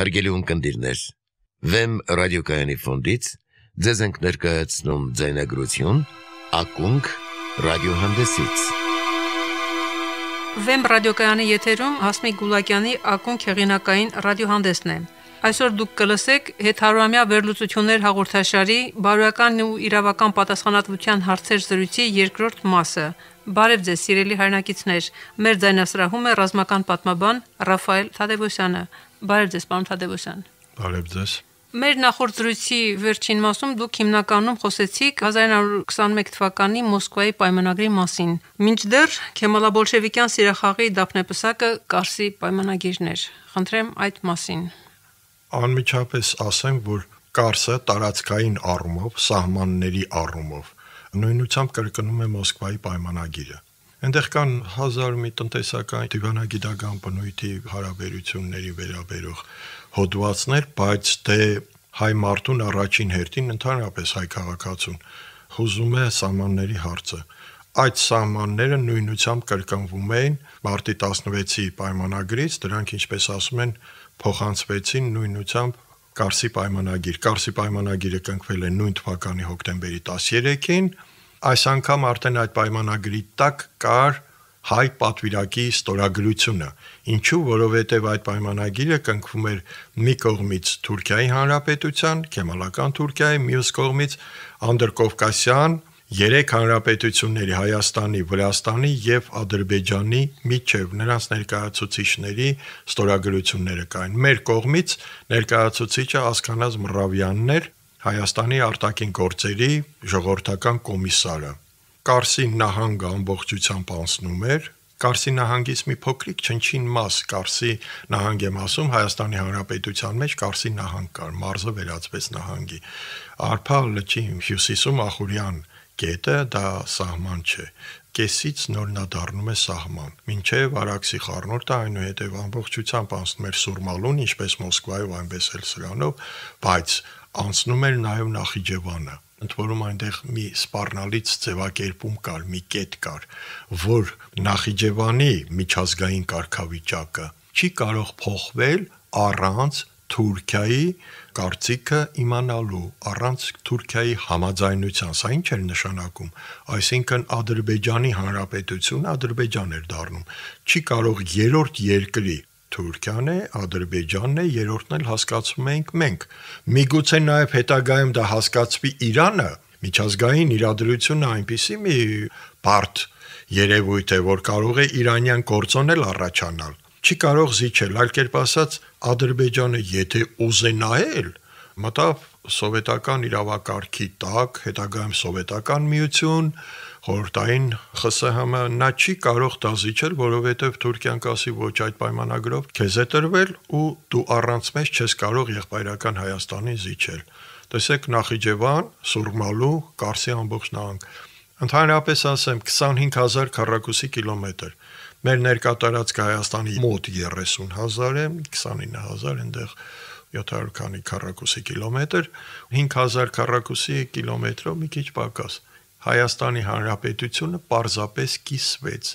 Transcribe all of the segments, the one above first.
Հարգելի ունկնդիրներ, Վեմ ռադիոկայանի ֆոնդից ձեզ ենք ներկայացնում ձայնագրություն «Ակունք» ռադիոհանդեսից։ Վեմ ռադիոկայանի եթերում Հասմիկ Գուլակյանի «Ակունք» հեղինակային ռադիոհանդեսն է։ Այսօր դուք կլսեք «Հետարամյա վերլուծություններ» հաղորդաշարի բարոյական ու իրավական պատասխանատվության հարցեր զրույցի երկրորդ մասը։ Բարև ձեզ, սիրելի հայրենակիցներ։ Մեր ձայնասրահում է ռազմական պատմաբան Ռաֆայել Թադևոսյանը։ Բարև ձեզ, պարոն Թադևոսյան։ Բարև ձեզ։ Մեր նախորդ զրույցի վերջին մասում դուք հիմնականում խոսեցիք 1921 թվականի Մոսկվայի պայմանագրի մասին։ Մինչդեռ Քեմալաբոլշևիկյան սիրախաղի դափնեպսակը Կարսի պայմանագիրն էր։ Խնդրեմ այդ մասին։ Անմիջապես ասեմ, որ Կարսը տարածքային առումով, սահմանների առումով նույնությամբ կրկնում է Մոսկվայի պայմանագիրը Այնտեղ կան հազար մի տնտեսական դիվանագիտական բնույթի հարաբերությունների վերաբերող հոդվածներ, բայց դե հայ մարդուն առաջին հերթին ընդհանրապես հայ քաղաքացուն հուզում է սահմանների հարցը այդ սահմանները նույնությամբ կրկնվում էին մարտի 16-ի պայմանագրից, դրանք ինչպես ասում են փոխանցվեցին նույնությամբ Կարսի պայմանագիր։ Կարսի պայմանագիրը կնքվել է նույն թվականի հոկտեմբերի 13-ին, այս անգամ արդեն այդ պայմանագրի տակ կար հայ պատվիրակի ստորագրությունը։ Ինչու, որովհետև այդ պայմանագիրը կնքվում էր մի կողմից Թուրքիայի Հանրապետության, Քեմալական Թուրքիայի, մյուս կողմից Անդրկովկասյան երեք հանրապետությունների Հայաստանի, Վրաստանի եւ Ադրբեջանի միջև նրանց ներկայացուցիչների ստորագրությունները կային։ Մեր կողմից ներկայացուցիչը Ասկանազ Մռավյանն էր, Հայաստանի արտաքին գործերի ժողովրդական կոմիսարը։ Կարսի նահանգը ամբողջությամբ անցնում էր, Կարսի նահանգից մի փոքրիկ չնչին մաս Կարսի նահանգ եմ ասում Հայաստանի Հանրապետության մեջ Կարսի նահանգ կար, մարզը վերածվեց նահանգի։ Արփա լճի հյուսիսում Ախուրյան գետը դա սահման չէ կեսից նոր նա դառնում է սահման։ Մինչև Արաքսի խառնուրդը այնուհետև ամբողջությամբ անցնում էր Սուրմալուն, ինչպես Մոսկվայով, այնպես էլ սրանով, բայց անցնում էր նաև Նախիջևանը ընդ որում այնտեղ մի սպառնալից ձևակերպում կար, մի կետ կար, որ Նախիջևանի միջազգային կարգավիճակը չի կարող փոխվել առանց Թուրքիայի կարծիքը իմանալու առանց Թուրքիայի համաձայնության, սա ինչ էր նշանակում, այսինքն Ադրբեջանի հանրապետությունը Ադրբեջան էր դառնում։ Չի կարող երրորդ երկրի Թուրքիան է, Ադրբեջանն է, երրորդն էլ հասկացում ենք մենք։ Միգուցե նաև հետագայում դա հասկացվի Իրանը, միջազգային իրադրությունը այնպիսի մի բարդ երևույթ է, որ կարող է իրանյան գործոնել առաջանալ։ Չի կարող զիջել, այլ կերպ ասած, Ադրբեջանը եթե ուզենա էլ, մտավ սովետական իրավակարգի տակ, հետագայում սովետական միություն, խորտային ԽՍՀՄ-ը նա չի կարող դազիջել, որովհետև Թուրքիան կասի ոչ այդ պայմանագրով քեզ է տրվել ու դու առանց մեզ չես կարող եղբայրական Հայաստանին զիջել։ Տեսեք Նախիջևան, Սուրմալու, Կարսի ամբողջ նահանգ։ Ընդհանրապես ասեմ 25000 քառակուսի կիլոմետր։ Մեր ներկա տարածքը Հայաստանի մոտ 30000 է, 29000 այնտեղ 700 քանի քառակուսի կիլոմետր, 5000 քառակուսի կիլոմետրով մի քիչ պակաս։ Հայաստանի Հանրապետությունը պարզապես կիսվեց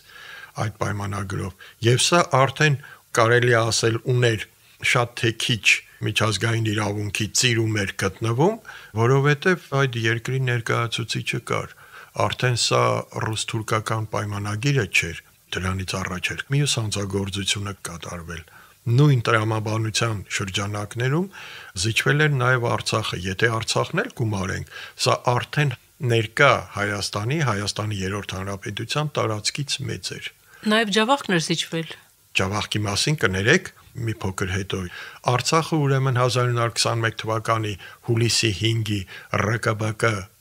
այդ պայմանագրով եւ սա արդեն կարելի է ասել ուներ շատ թե քիչ միջազգային իրավունքի ծիրում էր գտնվում, որովհետև այդ երկրի ներկայացուցիչը կար։ Արդեն սա ռուս-թուրքական պայմանագիրը չէր, դրանից առաջ էր միուս հանցագործությունը կատարվել։ Նույն տրամաբանության շրջանակներում զիջվել էր նաև Արցախը, եթե Արցախն էլ գումարենք, սա արդեն ներկա Հայաստանի, Հայաստանի երրորդ հանրապետության տարածքից մեծ էր։ Նաև Ջավախքն էր զիջվել։ Ջավախքի մասին կներեք մի փոքր հետո։ Արցախը ուրեմն 1921 թվականի հուլիսի 5-ի ՌԿԲԿ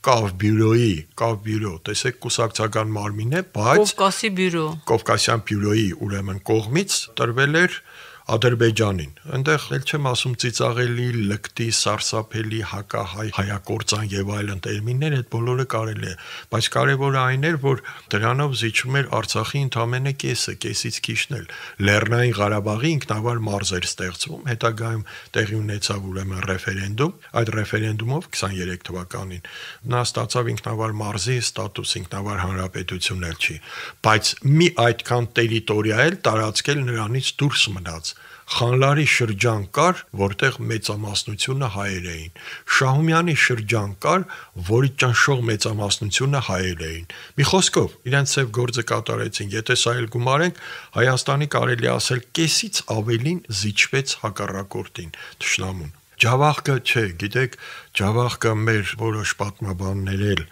Կավբյուրոյի, Կավբյուրո, տեսեք կուսակցական մարմին է, բայց Կովկասի բյուրո։ Կովկասյան բյուրոյի ուրեմն կողմից տրվել էր Ադրբեջանին։ Այնտեղ էլ չեմ ասում ծիծաղելի, լկտի, սարսափելի, հակահայ, հայակորցան եւ այլն տերմիններ, այդ բոլորը կարելի է, բայց կարևորը այն էր, որ դրանով զիջում էր Արցախի ընդամենը կեսը, կեսից քիչն էլ։ Լեռնային Ղարաբաղի ինքնավար մարզ էր ստեղծվում, հետագայում տեղի ունեցավ ուրեմն ռեֆերենդում, այդ ռեֆերենդումով 23 թվականին նա ստացավ ինքնավար մարզի ստատուս, ինքնավար հանրապետություն էլ չի, բայց մի այդքան տերիտորիա էլ տարածքել նրանից դուրս մնաց Խանլարի շրջան կար, որտեղ մեծամասնությունը հայեր էին։ Շահումյանի շրջան կար, որի ճնշող մեծամասնությունը հայեր էին։ Մի խոսքով, իրենց ծև գործը կատարեցին։ Եթե սա էլ գումարենք, Հայաստանի կարելի ասել կեսից ավելին զիջվեց հակառակորդին, ճշնամուն։ Ջավախկը չէ, գիտեք, Ջավախկը մեր որոշ պատմաբաններ էլ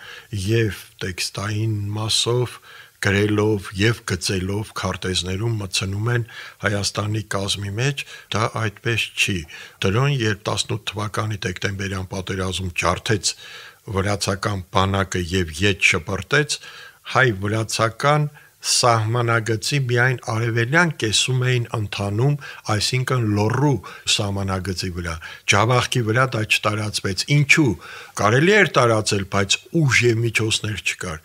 եւ տեքստային մասով գրելով եւ գծելով քարտեզներում մցնում են Հայաստանի կազմի մեջ, դա այդպես չի։ Դրոն երբ 18 թվականի դեկտեմբերյան պատերազմ ջարդեց վրացական բանակը եւ յետ շպրտեց, հայ վրացական սահմանագծի միայն արևելյան կեսում էին ընթանում, այսինքն լոռու սահմանագծի վրա։ Ջավախքի վրա դա չտարածվեց։ Ինչու՞։ Կարելի էր տարածել, բայց ուժ եւ միջոցներ չկար։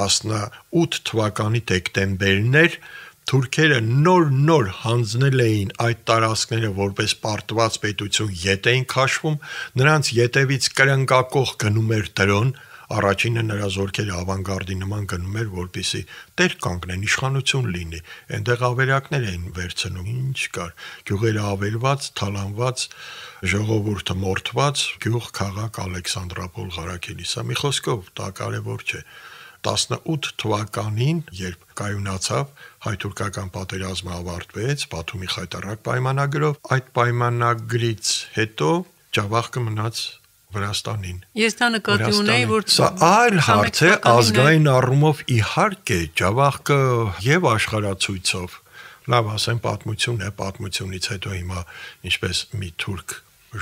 18 թվականի դեկտեմբերն էր, թուրքերը նոր-նոր հանձնել էին այդ տարածքները որպես պարտված պետություն ետ էին քաշվում, նրանց ետևից կրնկակող գնում էր դրոն, առաջինը նրա զորքերը ավանգարդի նման գնում էր, որպիսի տեր կանգնեն իշխանություն լինի։ Այնտեղ ավերակներ էին վերցնում, ինչ կար։ Գյուղերը ավերված, թալանված, ժողովուրդը մորթված, գյուղ քաղաք Ալեքսանդրապոլ Ղարաքելիսա մի խոսքով, դա կարևոր չէ։ 18 թվականին, երբ կայունացավ հայ-թուրքական պատերազմը ավարտվեց Բաթումի խայտարակ պայմանագրով, այդ պայմանագրից հետո Ջավախը մնաց Վրաստանին։ Ես դա նկատի ունեի, որ սա այլ հարց է ազգային առումով իհարկե Ջավախը եւ աշխարհացույցով լավ ասեմ պատմություն է, պատմությունից հետո հիմա ինչպես մի թուրք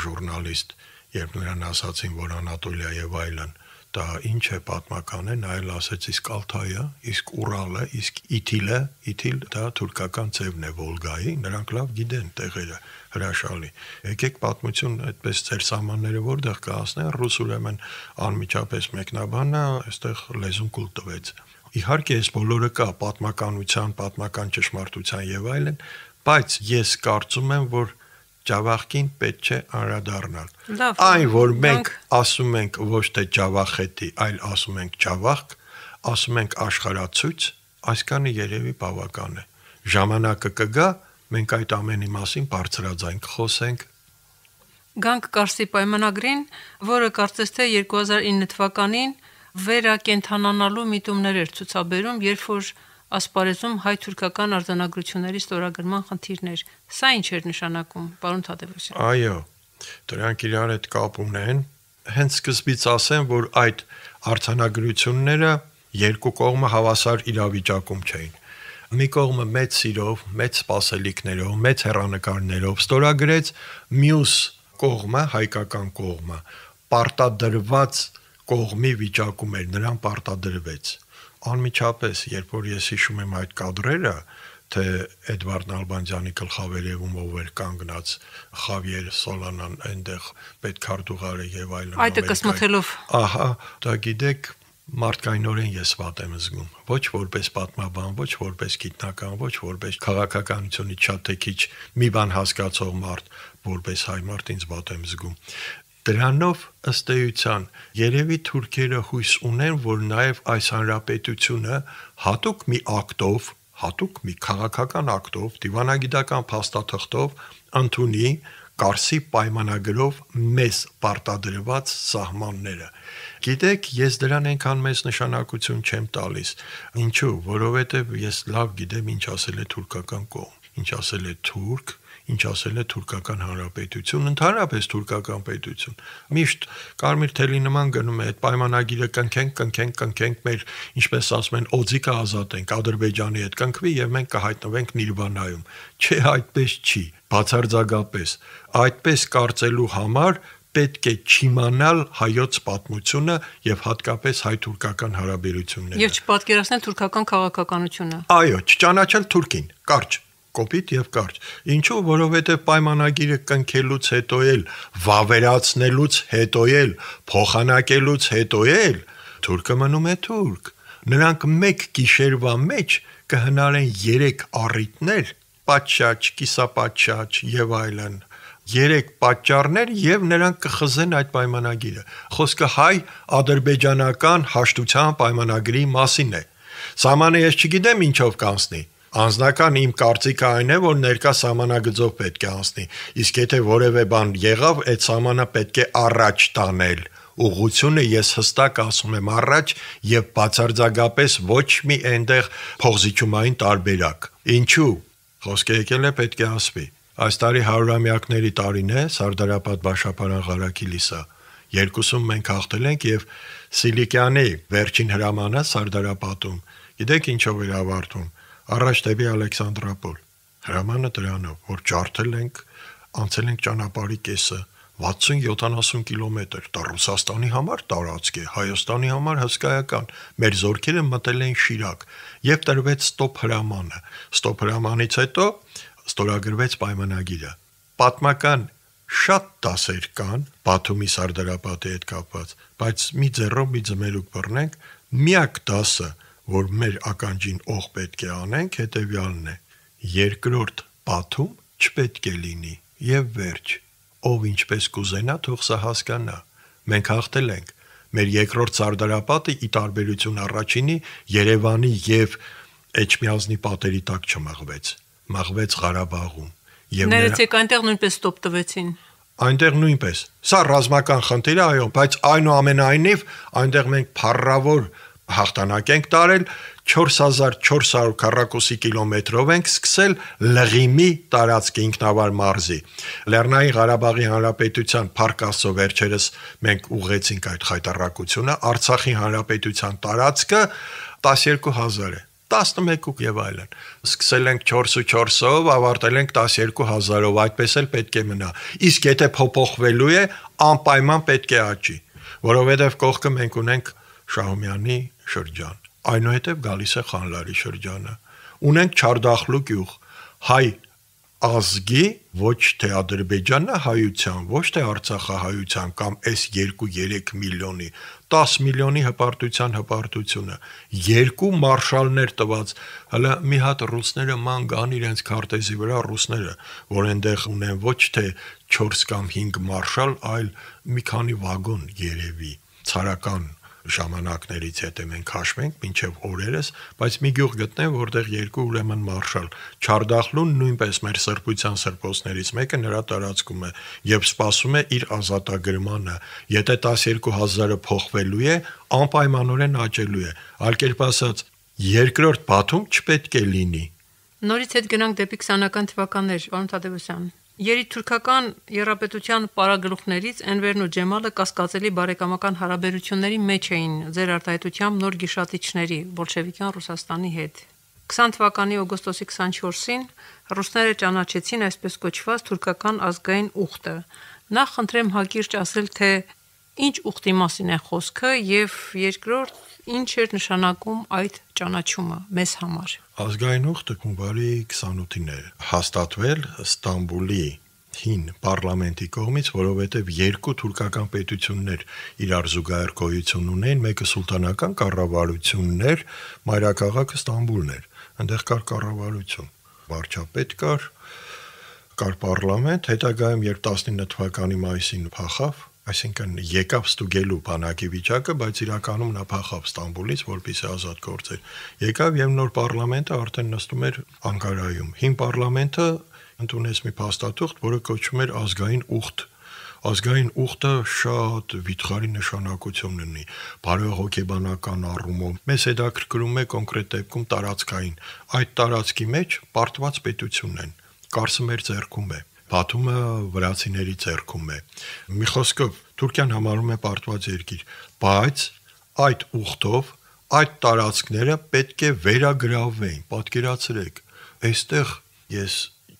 ժուրնալիստ երբ նրան ասացին, որ Անատոլիա եւ այլն դա ինչ է պատմական է, նայել ասեց իսկ Ալթայը, իսկ Ուրալը, իսկ Իթիլը, Իթիլ դա թուրքական ծևն է Վոլգայի, նրանք լավ գիտեն տեղերը հրաշալի։ Եկեք պատմություն այդպես ծեր սահմանները որտեղ կհասնեն, ռուս ուրեմն անմիջապես մեկնաբանը այստեղ լեզուն կուլ տվեց։ Իհարկե, այս բոլորը կա պատմականության, պատմական ճշմարտության եւ այլն, բայց ես կարծում եմ, որ Ջավախքին պետք չէ անդրադառնալ։ Այն, որ մենք ասում ենք ոչ թե ջավախետի, այլ ասում ենք ջավախք, ասում ենք աշխարհացույց, այսքանը երևի բավական է։ Ժամանակը կգա, մենք այդ ամենի մասին բարձրաձայն կխոսենք, գանք Կարսի պայմանագրին, որը կարծես թե 2009 թվականին վերակենթանանալու միտումներ էր ցուցաբերում, երբ որ ասպարեզում հայ-թուրքական արձանագրությունների ստորագրման խնդիրներ։ Սա ինչ էր նշանակում, պարոն Թադևոսյան։ Այո, դրանք իրար հետ կապ ունեն։ Հենց սկզբից ասեմ, որ այդ արձանագրությունները երկու կողմը հավասար իրավիճակում չէին։ Մի կողմը մեծ սիրով, մեծ սпасելիքներով, մեծ հերանեկարներով ստորագրեց, մյուս կողմը, հայկական կողմը, պարտադրված կողմի վիճակում էր, նրան պարտադրվեց անմիջապես, երբ որ ես հիշում եմ այդ կադրերը, թե Էդվարդ Նալբանդյանի գլխավերևում ով էր կանգնած Խավիեր Սոլանան այնտեղ պետքարտուղարը եւ այլն Այդ կսմթելով Ահա, դա գիտեք մարդկայնորեն ես վատ եմ զգում ոչ որպես պատմաբան, ոչ որպես գիտնական, ոչ որպես քաղաքականությունից շատ թե քիչ մի բան հասկացող մարդ, որպես հայ մարդ ինձ վատ եմ զգում։ Դրանով ըստ էության երևի թուրքերը հույս ունեն, որ նաև այս հանրապետությունը հատուկ մի ակտով, հատուկ մի քաղաքական ակտով, դիվանագիտական փաստաթղթով ընդունի Կարսի պայմանագրով մեզ պարտադրված սահմանները։ Գիտեք, ես դրան այնքան մեծ նշանակություն չեմ տալիս։ Ինչու՞, որովհետև ես լավ գիտեմ ինչ ասել է թուրքական կողմ, ինչ ասել է թուրք, ինչ ասել է թուրքական հանրապետություն, ընդհանրապես թուրքական պետություն։ Միշտ կարմիր թելի նման գնում է այդ պայմանագիրը կնքենք, կնքենք, կնքենք, մեր ինչպես ասում են, օձիկը ազատենք, Ադրբեջանի հետ կնքվի եւ մենք կհայտնվենք Նիրվանայում։ Չէ, այդպես չի, բացարձակապես։ Այդպես կարծելու համար պետք է չիմանալ հայոց պատմությունը եւ հատկապես հայ-թուրքական հարաբերությունները։ Եվ չպատկերացնել թուրքական քաղաքականությունը։ Այո, չճանաչել Թուրքին, կարճ կոպիտ եւ կարճ։ Ինչու, որովհետեւ պայմանագիրը կնքելուց հետո էլ, վավերացնելուց հետո էլ, փոխանակելուց հետո էլ թուրքը մնում է թուրք։ Նրանք մեկ գիշերվա մեջ կհնարեն 3 առիթներ՝ պատշաճ, կիսապատշաճ եւ այլն երեք պատճառներ եւ նրանք կխզեն այդ պայմանագիրը։ Խոսքը հայ-ադրբեջանական հաշտության պայմանագրի մասին է։ Սամանե ես չգիտեմ ինչով կանցնի, Անձնական իմ կարծիքը այն է, որ ներկա համանագծով պետք է անցնի։ Իսկ եթե որևէ բան եղավ, այդ համանը պետք է առաջ տանել։ Ուղությունը ես հստակ ասում եմ առաջ եւ բացարձակապես ոչ մի այնտեղ փողզիչումային տարբերակ։ Ինչու՞։ Խոսքը եկել է պետք է ասվի։ Այս տարի 100-ամյակների տարին է Սարդարապետ Բաշապարան Ղարակի լիսա։ Երկուսում մենք հաղթել ենք եւ Սիլիկյանի վերջին հրամանը Սարդարապետում։ Գիտեք ինչով էր ավարտում առաջ դեպի Ալեքսանդրապոլ։ Հրամանը դրանով, որ ջարդել ենք, անցել ենք ճանապարհի կեսը 60-70 կիլոմետր, դա Ռուսաստանի համար տարածք է, Հայաստանի համար հսկայական։ Մեր զորքերը մտել են Շիրակ եւ տրվեց ստոպ հրամանը։ Ստոպ հրամանից հետո ստորագրվեց պայմանագիրը։ Պատմական շատ դասեր կան Բաթումի սարդարապետի հետ կապված, բայց մի ձեռով մի ձմերուկ բռնենք, միակ դասը, որ մեր ականջին օղ պետք է անենք, հետեւյալն է. երկրորդ պատում չպետք է լինի եւ վերջ։ Ով ինչպես կուզենա, թող սա հասկանա։ Մենք հաղթել ենք։ Մեր երկրորդ ցարդարապատը ի տարբերություն առաջինի Երևանի եւ Էջմիածնի պատերի տակ չմաղվեց։ Մաղվեց Ղարաբաղում։ Եվ ներեցեք այնտեղ նույնպես ստոպ տվեցին այնտեղ նույնպես։ Սա ռազմական խնդիր է, այո, բայց այնուամենայնիվ այնտեղ մենք փառավոր հաղթանակ ենք տարել 4400 քառակուսի կիլոմետրով ենք սկսել լղիմի տարածքի ինքնավար մարզի։ Լեռնային Ղարաբաղի Հանրապետության Փարքասո վերջերս մենք ուղեցինք այդ խայտարակությունը Արցախի Հանրապետության տարածքը 12000 է 11 եւ այլն։ Սկսել ենք 4-4-ով, ավարտել ենք 12000-ով, այդպես էլ պետք է մնա։ Իսկ եթե փոփոխվելու է, անպայման պետք է աճի, որովհետեւ կողքը մենք ունենք Շահումյանի շրջան։ Այնուհետև գալիս է Խանլարի շրջանը։ Ունենք Չարդախլու գյուղ, հայ ազգի ոչ թե ադրբեջանա հայության, ոչ թե արցախահայության կամ այս 2-3 միլիոնի, 10 միլիոնի հպարտության հպարտությունը, երկու մարշալներ տված, հələ մի հատ ռուսները ման գան իրենց քարտեզի վրա ռուսները, որ այնտեղ ունեն ոչ թե 4 կամ 5 մարշալ, այլ մի քանի վագոն երևի ցարական ժամանակներից հետ է մենք հաշվենք մինչև օրերս, բայց մի գյուղ գտնեմ, որտեղ երկու ուրեմն մարշալ Չարդախլուն նույնպես մեր սրբության սրբոցներից մեկը նրա տարածքում է եւ սպասում է իր ազատագրմանը։ Եթե 12000-ը փոխվելու է, անպայմանորեն աճելու է։ Այլ կերպ ասած, երկրորդ բաթում չպետք է լինի։ Նորից հետ գնանք դեպի 20-ական թվականներ, Արոն Թադևոսյան։ Երիտթուրքական երապետության պարագլուխներից Էնվերն ու Ջեմալը կասկածելի բարեկամական հարաբերությունների մեջ էին ձեր արտահայտությամբ նոր գիշատիչների բոլշևիկյան Ռուսաստանի հետ։ 20 թվականի օգոստոսի 24-ին ռուսները ճանաչեցին այսպես կոչված թուրքական ազգային ուխտը։ Նախ խնդրեմ հակիրճ ասել, թե ինչ ուխտի մասին է խոսքը եւ երկրորդ ինչ էր նշանակում այդ ճանաչումը մեզ համար։ Ազգային ուխտը հունվարի 28-ին է հաստատվել Ստամբուլի հին parlamenti կողմից, որովհետև երկու թուրքական պետություններ իրար զուգահեռ գոյություն ունեն, մեկը սուլտանական կառավարություններ, մայրաքաղաքը Ստամբուլն էր։ Այնտեղ կար կառավարություն, վարչապետ կար, կար parlament, հետագայում երբ 19 թվականի մայիսին փախավ այսինքն եկավ ստուգելու բանակի վիճակը, բայց իրականում նա փախավ Ստամբուլից, որպեսզի ազատ գործեր։ Եկավ եւ նոր parlamento արդեն նստում էր Անկարայում։ Հին parlamento ընդունեց մի փաստաթուղթ, որը կոչվում էր ազգային ուխտ ազգային ուխտը շատ վիթխարի նշանակություն ունի բարոյ հոգեբանական առումով մեզ հետաքրքրում է կոնկրետ դեպքում տարածքային այդ տարածքի մեջ պարտված պետությունն են կարծում էր ձեռքում է Բաթումը վրացիների ձեռքում է։ Մի խոսքով Թուրքիան համարում է պարտված երկիր, բայց այդ ուխտով այդ տարածքները պետք է վերագրավվեն, պատկերացրեք։ Այստեղ ես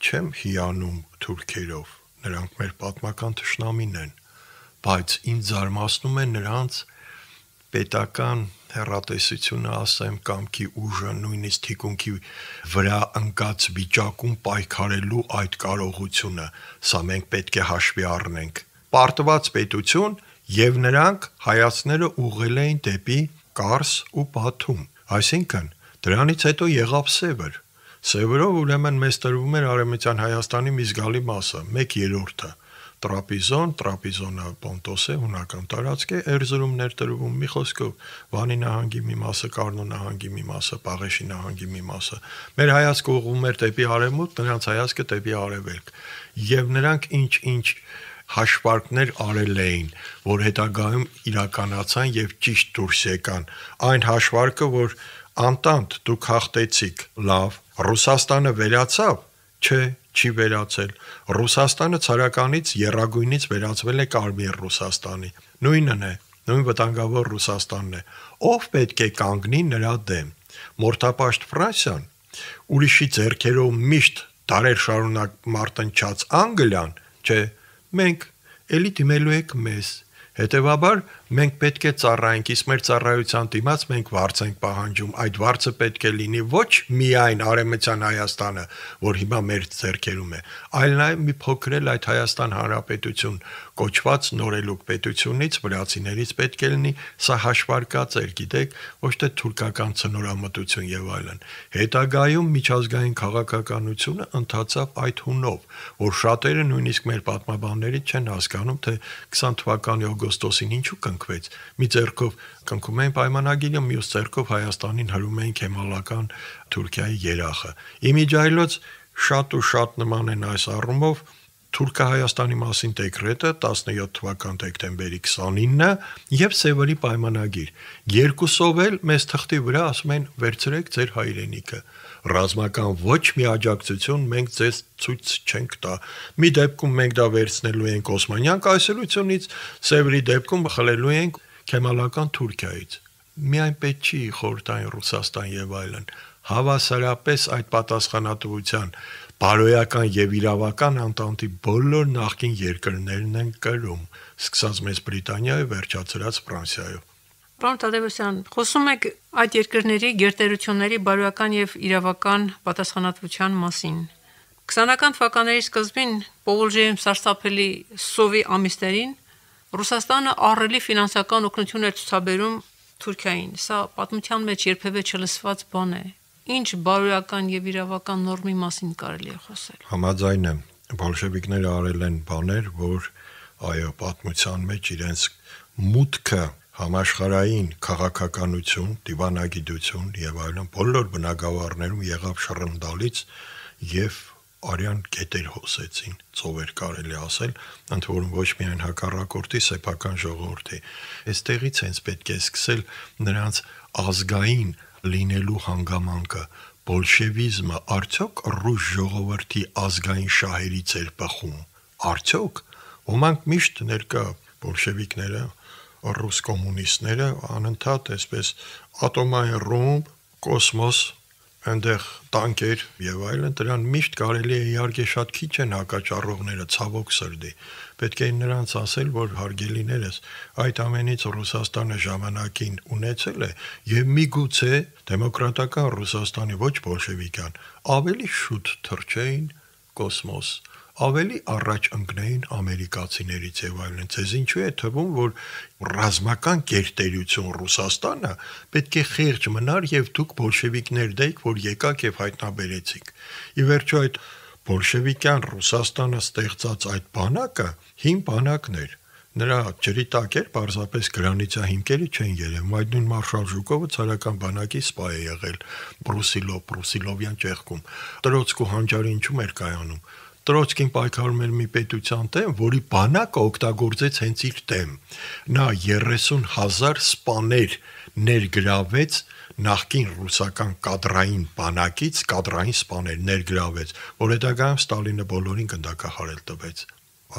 չեմ հիանում թուրքերով, նրանք մեր պատմական ճշնամին են, բայց ինձ զարմացնում է նրանց պետական հերատեսությունը, ասեմ, կամքի ուժը նույնիսկ թիկունքի վրա ընկած վիճակում պայքարելու այդ կարողությունը, սա մենք պետք է հաշվի առնենք։ Պարտված պետություն եւ նրանք հայացները ուղղել էին դեպի Կարս ու Բաթում, այսինքն դրանից հետո եղավ Սևր։ Սևրով ուրեմն մեզ տրվում էր արևմտյան Հայաստանի մի զգալի մասը, 1/3-ը։ Տրապիզոն, Տրապիզոնը Պոնտոս է, հունական տարածք է, Էրզրում ներդրվում մի խոսքով Վանի նահանգի մի մասը, Կարնո նահանգի մի մասը, Պաղեշի նահանգի մի մասը։ Մեր հայացքը ուղղում էր դեպի արևմուտք, նրանց հայացքը դեպի արևելք։ Եվ նրանք ինչ-ինչ հաշվարկներ արել էին, որ հետագայում իրականացան եւ ճիշտ դուրս եկան։ Այն հաշվարկը, որ անտանտ դուք հաղթեցիք, լավ, Ռուսաստանը վերացավ, չէ, չի վերացել։ Ռուսաստանը ցարականից երագույնից վերածվել է կարմիր Ռուսաստանի։ Նույնն է, նույն վտանգավոր Ռուսաստանն է։ Ով պետք է կանգնի նրա դեմ։ Մորթապաշտ Ֆրանսիան, ուրիշի ձեռքերով միշտ տարեր շարունակ մարտնչած Անգլիան, չէ, մենք էլի դիմելու եք մեզ։ Հետևաբար մենք պետք է ծառայենք, իսկ մեր ծառայության դիմաց մենք վարձ ենք պահանջում։ Այդ վարձը պետք է լինի ոչ միայն Արեմտյան Հայաստանը, որ հիմա մեր ձեռքերում է, այլ նաև մի փոքրել այդ Հայաստան Հանրապետություն կոչված նորելուկ պետությունից վրացիներից պետք է լինի, սա հաշվարկած էր, գիտեք, ոչ թե թուրքական ցնորամտություն եւ այլն։ Հետագայում միջազգային քաղաքականությունը ընդհանցավ այդ հունով, որ շատերը նույնիսկ մեր պատմաբաններից չեն հասկանում, թե 20 թվականի օգոստոսին ինչու կն կնքվեց։ Մի ձեռքով կնքում էին պայմանագիրը, մյուս ձեռքով Հայաստանին հրում էին Քեմալական Թուրքիայի երախը։ Իմիջայլոց շատ ու շատ նման են այս առումով, Թուրքահայաստանի մասին դեկրետը 17 թվական դեկտեմբերի 29-ը եւ Սևերի պայմանագիր։ Երկուսով էլ մեզ թղթի վրա ասում են վերցրեք ձեր հայրենիքը։ Ռազմական ոչ մի աջակցություն մենք ձեզ ցույց չենք տա։ Մի դեպքում մենք դա վերցնելու ենք Օսմանյան կայսրությունից, Սևերի դեպքում խլելու ենք Քեմալական Թուրքիայից։ Միայն պետք չի խորտային Ռուսաստան եւ այլն։ Հավասարապես այդ պատասխանատվության բարոյական եւ իրավական անտանտի բոլոր նախկին երկրներն են կրում, սկսած մեծ Բրիտանիայով վերջացրած Ֆրանսիայով։ Պարոն Տադևոսյան, խոսում եք այդ երկրների գերտերությունների բարոյական եւ իրավական պատասխանատվության մասին։ 20-ական թվականների սկզբին Պողոժիում սարսափելի սովի ամիսներին Ռուսաստանը առելի ֆինանսական օգնություն էր ցուցաբերում Թուրքիային։ Սա պատմության մեջ երբևէ չլսված բան է ինչ բարոյական եւ իրավական նորմի մասին կարելի է խոսել։ Համաձայն եմ, բոլշևիկները արել են բաներ, որ այո, պատմության մեջ իրենց մուտքը համաշխարային քաղաքականություն, դիվանագիտություն եւ այլն բոլոր բնակավարներում եղավ շռնդալից եւ արյան գետեր հոսեցին, ծովեր կարելի ասել, ընդ որում ոչ միայն հակառակորդի սեփական ժողովրդի։ Այստեղից հենց պետք է սկսել նրանց ազգային լինելու հանգամանքը, բոլշևիզմը արդյոք ռուս ժողովրդի ազգային շահերից էր բխում, արդյոք ոմանք միշտ ներկա բոլշևիկները, ռուս կոմունիստները անընդհատ այսպես ատոմային ռումբ, կոսմոս այնտեղ տանկեր եւ այլն դրան միշտ կարելի է իհարկե շատ քիչ են հակաճառողները ցավոք սրդի պետք է նրանց ասել որ հարգելիներս այդ ամենից ռուսաստանը ժամանակին ունեցել է եւ միգուցե դեմոկրատական ռուսաստանի ոչ բոլշևիկյան ավելի շուտ թրջեին կոսմոս ավելի առաջ ընկնեին ամերիկացիներից եւ այլն։ Ձեզ ինչու է թվում, որ ռազմական գերտերություն Ռուսաստանը պետք է խեղճ մնար եւ դուք բոլշևիկներ դեիք, որ եկաք եւ հայտնաբերեցիք։ Ի վերջո այդ բոլշևիկյան Ռուսաստանը ստեղծած այդ բանակը հին բանակն էր նրա ջրի տակ էր պարզապես գրանիցա հիմքերը չեն երևում այդ նույն մարշալ ժուկովը ցարական բանակի սպա է եղել բրուսիլո բրուսիլովյան ճեղքում տրոցկու հանճարի ինչու էր կայանում Տրոցկին պայքարում էր մի պետության դեմ, որի բանակը օգտագործեց հենց իր դեմ։ Նա 30000 սպաներ ներգրավեց նախկին ռուսական կադրային բանակից, կադրային սպաներ ներգրավեց, որ հետագայում Ստալինը բոլորին գնդակահարել տվեց։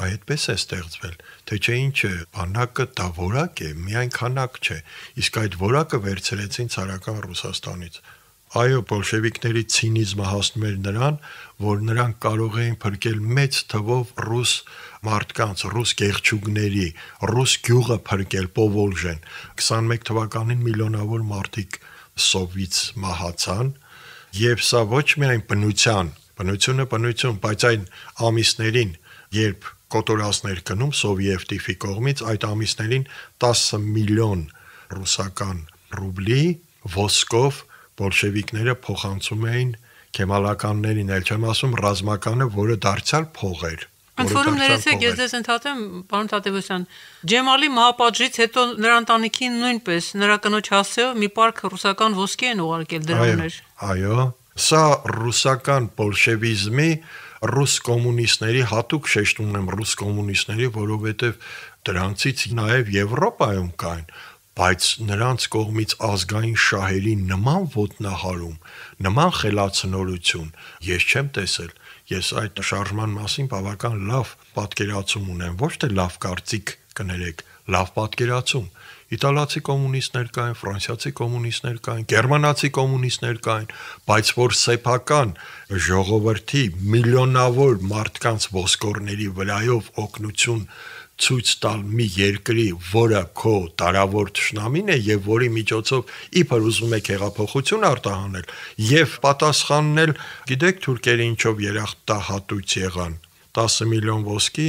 Այդպես է ստեղծվել, թե չէ ինչ է, բանակը դա որակ է, միայն քանակ չէ, իսկ այդ որակը վերցրեցին ցարական Ռուսաստանից։ Այո, բոլշևիկների ցինիզմը հասնում էր նրան, որ նրանք կարող էին փրկել մեծ թվով ռուս մարդկանց, ռուս գեղչուկների, ռուս գյուղը փրկել Պովոլժեն։ 21 թվականին միլիոնավոր մարդիկ սովից մահացան, եւ սա ոչ միայն բնության, բնությունը բնություն, բայց այն ամիսներին, երբ կոտորածներ գնում Սովիեվտիֆի կողմից այդ ամիսներին 10 միլիոն ռուսական ռուբլի ոսկով բոլշևիկները փոխանցում էին կեմալականներին, այլ չեմ ասում ռազմականը, որը դարձյալ փող էր։ Ընդ որում ներեցեք, ես ձեզ ընդհատեմ, պարոն Թադևոսյան, Ջեմալի մահապատժից հետո նրա ընտանիքին նույնպես նրա կնոջ հասեով մի պարք ռուսական ոսկի են ուղարկել դրամներ։ Այո, սա ռուսական բոլշևիզմի ռուս կոմունիստների հատուկ շեշտում եմ ռուս կոմունիստների, որովհետև դրանցից նաև Եվրոպայում կային բայց նրանց կողմից ազգային շահերի նման ոտնահարում, նման խելացնորություն ես չեմ տեսել։ Ես այդ շարժման մասին բավական լավ պատկերացում ունեմ, ոչ թե լավ կարծիք, կներեք, լավ պատկերացում։ Իտալացի կոմունիստներ կային, ֆրանսիացի կոմունիստներ կային, գերմանացի կոմունիստներ կային, բայց որ սեփական ժողովրդի միլիոնավոր մարդկանց ոսկորների վրայով օգնություն ցույց տալ մի երկրի, որը քո տարավոր ճշնամին է եւ որի միջոցով իբր ուզում եք հեղափոխություն արտահանել եւ պատասխաննել, գիտեք թուրքերը ինչով երախտահատույց եղան 10 միլիոն ոսկի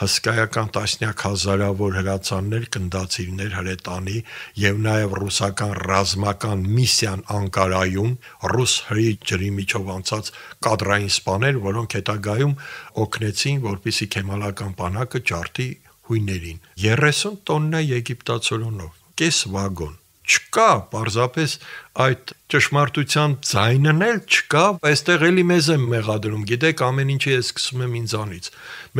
հսկայական տասնյակ հազարավոր հրացաններ, գնդացիրներ հրետանի եւ նաեւ ռուսական ռազմական միսիան Անկարայում ռուս հրի ջրի միջով անցած կադրային սպաներ, որոնք հետագայում օգնեցին, որպիսի քեմալական բանակը ջարդի հույներին 30 տոննա եգիպտացորոնով, կես վագոն։ Չկա, պարզապես այդ ճշմարտության ցայնն էլ չկա, այստեղ էլի մեզ եմ մեղադրում։ Գիտեք, ամեն ինչը ես սկսում եմ ինձանից,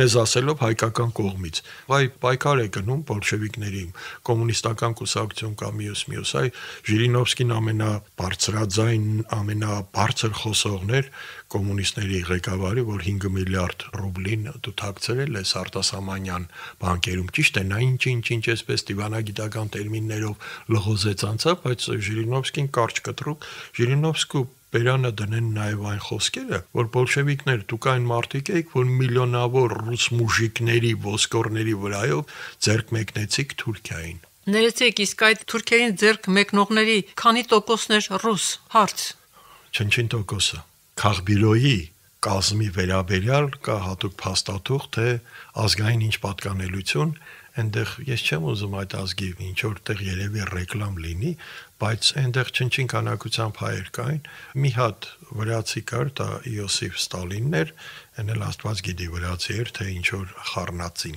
մեզ ասելով հայկական կողմից։ Այ պայքար է գնում բոլշևիկների, կոմունիստական կուսակցություն կամ մյուս մյուս, այ Ժիրինովսկին ամենաբարձրաձայն, ամենաբարձր խոսողներ կոմունիստների ղեկավարի, որ 5 միլիարդ ռուբլին դութակցրել է Սարտասամանյան բանկերում։ Ճիշտ է, նա ինչ ինչ ինչ այսպես դիվանագիտական տերմիններով լղոզեց անցավ, բայց Ժիրինովսկին կա կարճ կտրուկ Ժիրինովսկու Բերանը դնեն նաև այն խոսքերը, որ բոլշևիկներ դուք այն մարդիկ եք, որ միլիոնավոր ռուս մուժիկների ոսկորների վրայով ձերք մեկնեցիք Թուրքիային։ Ներեցեք, իսկ այդ Թուրքիային ձերք մեկնողների քանի տոկոսն էր ռուս հարց։ Չնչին տոկոսը։ Խաղբիրոյի կազմի վերաբերյալ կա հատուկ փաստաթուղթ, թե ազգային ինչ պատկանելություն, այնտեղ ես չեմ ուզում այդ ազգի ինչ որտեղ երևի ռեկլամ լինի, բայց այնտեղ չնչին քանակությամբ հայեր կային։ Մի հատ վրացի կար, դա Իոսիֆ Ստալինն էր, այն էլ Աստված գիտի վրացի էր, թե ինչ որ խառնածին։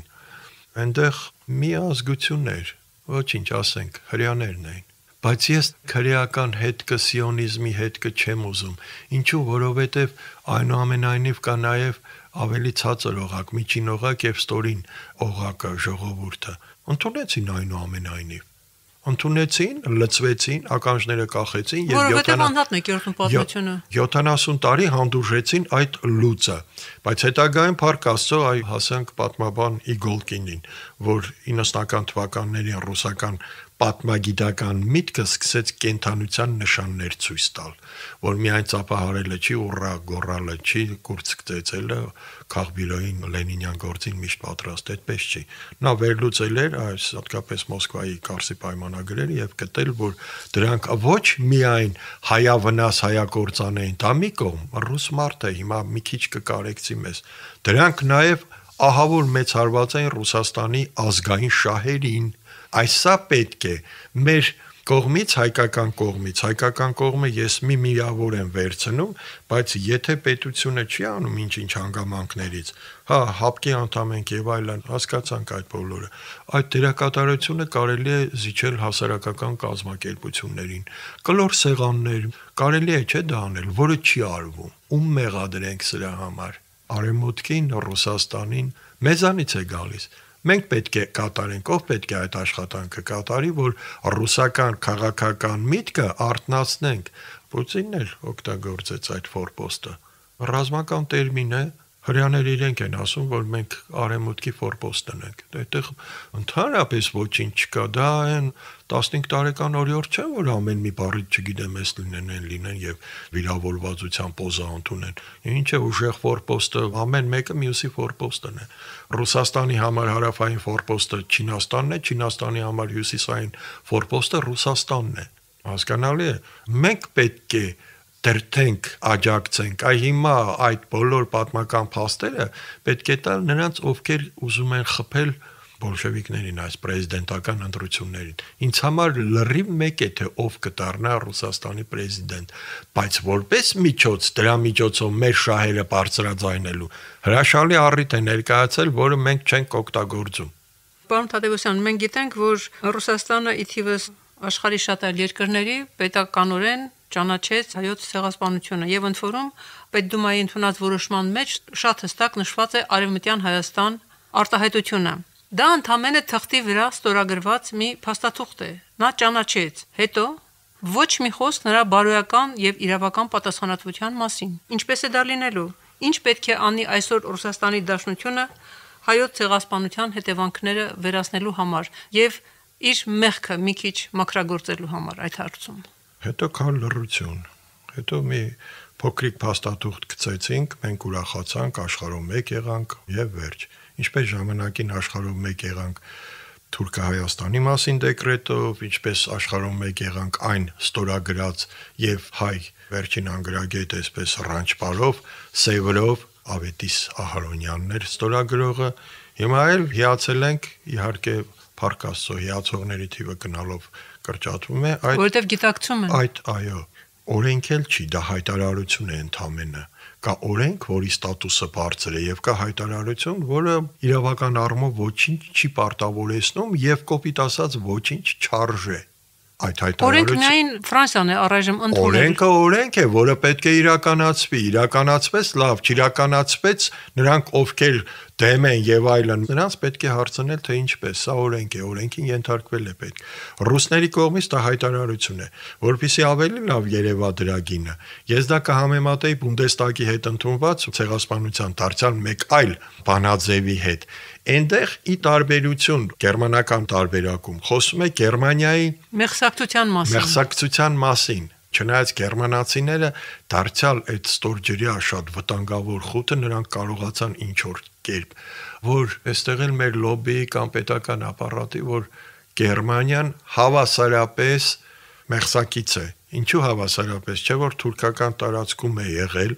Այնտեղ մի ազգություն էր, ոչինչ ասենք, հрьяաներն էին։ Բայց ես քրեական հետքը սիոնիզմի հետքը չեմ ուզում։ Ինչու, որովհետև այնուամենայնիվ կա նաև ավելի ցածր օղակ, միջին օղակ եւ ստորին օղակը ժողովուրդը։ Ընթորեցին այնուամենայնիվ ընդունեցին, լծվեցին, ականջները կախեցին եւ 70 70 տարի հանդուրժեցին այդ լուծը։ Բայց հետագայում Փարք Աստծո այ հասանք պատմաբան Իգոլկինին, որ 90-ական թվականներին ռուսական պատմագիտական միտքը սկսեց կենթանության նշաններ ցույց տալ, որ միայն ծափահարելը չի, ուռա գորալը չի, կուրցկծեցելը, քաղբիլոյին լենինյան գործին միշտ պատրաստ այդպես չի։ Նա վերլուծել էր այս հատկապես Մոսկվայի Կարսի պայմանագրերը եւ գտել, որ դրանք ոչ միայն հայավնաս հայագործան են, դա մի կողմ ռուս մարդը հիմա մի քիչ կկարեկցի մեզ։ Դրանք նաեւ ահավոր մեծ հարվածային Ռուսաստանի ազգային շահերին Այսա պետք է մեր կողմից հայկական կողմից հայկական կողմը ես մի միավոր եմ վերցնում, բայց եթե պետությունը չի անում ինչ-ինչ հանգամանքներից, հա, հապկի անդամ ենք եւ այլն, հասկացանք այդ բոլորը, այդ դերակատարությունը կարելի է զիջել հասարակական կազմակերպություններին, կլոր սեղաններ, կարելի է չէ դա անել, որը չի արվում, ում մեղադրենք սրա համար, արեմոտքին, Ռուսաստանին, մեզանից է գալիս, Մենք պետք է կատարենք, ով պետք է այդ աշխատանքը կատարի, որ ռուսական քաղաքական միտքը արտնացնենք։ Պուտինն էլ օգտագործեց այդ ֆորպոստը։ Ռազմական տերմին է, Հрьяները իրենք են ասում, որ մենք արեմուտքի ֆորպոստն ենք։ Այդտեղ ընդհանրապես ոչինչ չկա։ Դա այն 15 տարեկան օրյոր չէ, որ ամեն մի բառի չգիտեմ, ես լինեն, են լինեն եւ վիրավորվածության պոզա ընդունեն։ Ինչ է ուժեղ ֆորպոստը, ամեն մեկը մյուսի ֆորպոստն է։ Ռուսաստանի համար հարավային ֆորպոստը Չինաստանն է, Չինաստանի համար հյուսիսային ֆորպոստը Ռուսաստանն է։ Հասկանալի է։ Մենք պետք է դրթենք, աջակցենք։ Այ հիմա այդ բոլոր պատմական փաստերը պետք է տալ նրանց, ովքեր ուզում են խփել բոլշևիկներին այս պրեզիդենտական ընտրություններին։ Ինձ համար լրիվ մեկ է թե ով կդառնա Ռուսաստանի պրեզիդենտ, բայց որպես միջոց, դրա միջոցով մեր շահերը բարձրաձայնելու հրաշալի առիթ է ներկայացել, որը մենք չենք օգտագործում։ Պարոն Թադևոսյան, մենք գիտենք, որ Ռուսաստանը իթիվս աշխարհի շատ այլ երկրների պետականորեն ճանաչեց հայոց ցեղասպանությունը եւ ընդ որում պետդումայի ընդունած որոշման մեջ շատ հստակ նշված է արևմտյան Հայաստան արտահայտությունը։ Դա ընդամենը թղթի վրա ստորագրված մի փաստաթուղթ է։ Նա ճանաչեց։ Հետո ոչ մի խոսք նրա բարոյական եւ իրավական պատասխանատվության մասին։ Ինչպես է դա լինելու։ Ինչ պետք է անի այսօր Ռուսաստանի Դաշնությունը հայոց ցեղասպանության հետևանքները վերացնելու համար եւ իր մեղքը մի քիչ մաքրագործելու համար այդ հարցում հետո կա լռություն, հետո մի փոքրիկ փաստաթուղթ գցեցինք, մենք ուրախացանք, աշխարհում մեկ եղանք եւ վերջ։ Ինչպես ժամանակին աշխարհում մեկ եղանք Թուրք-Հայաստանի մասին դեկրետով, ինչպես աշխարհում մեկ եղանք այն ստորագրած եւ հայ վերջին անգրագետ այսպես ռանչպարով, սևրով Ավետիս Ահարոնյանն էր ստորագրողը։ Հիմա էլ հիացել ենք իհարկե Փարք Աստծո հիացողների թիվը գնալով 1 կրճատվում է, այդ որովհետև գիտակցում են։ Այդ այո, օրենք էլ չի, դա հայտարարություն է ընդամենը կա օրենք, որի ստատուսը բարձր է եւ կա հայտարարություն, որը իրավական առումով ոչինչ չի պարտավորեցնում եւ կոպիտ ասած ոչինչ չարժե այդ հայտարարությունը Օրենքնային Ֆրանսիան է առայժմ ընդունել։ Օրենքը օրենք է, որը պետք է իրականացվի, իրականացվեց լավ, չիրականացվեց նրանք ովքեր դեմ են եւ այլն։ Նրանց պետք է հարցնել, թե ինչպես, սա օրենք է, օրենքին ենթարկվել է պետք։ Ռուսների կողմից դա հայտարարություն է, որովհետեւ ավելի լավ Երևա դրագինը։ Ես դա կհամեմատեի Բունդեստագի հետ ընդունված ցեղասպանության դարձյալ մեկ այլ բանաձևի հետ։ Այնտեղ ի տարբերություն գերմանական տարբերակում խոսում է Գերմանիայի մեղսակցության մասին։ Մեղսակցության մասին, Չնայած գերմանացիները դարձյալ այդ ստորջրյա շատ վտանգավոր խոտը նրանք կարողացան ինչ որ կերպ, որ այստեղ էլ մեր լոբբիի կամ պետական ապարատի, որ Գերմանիան հավասարապես մեղսակից է Ինչու հավասարապես չէ որ թուրքական տարածքում է եղել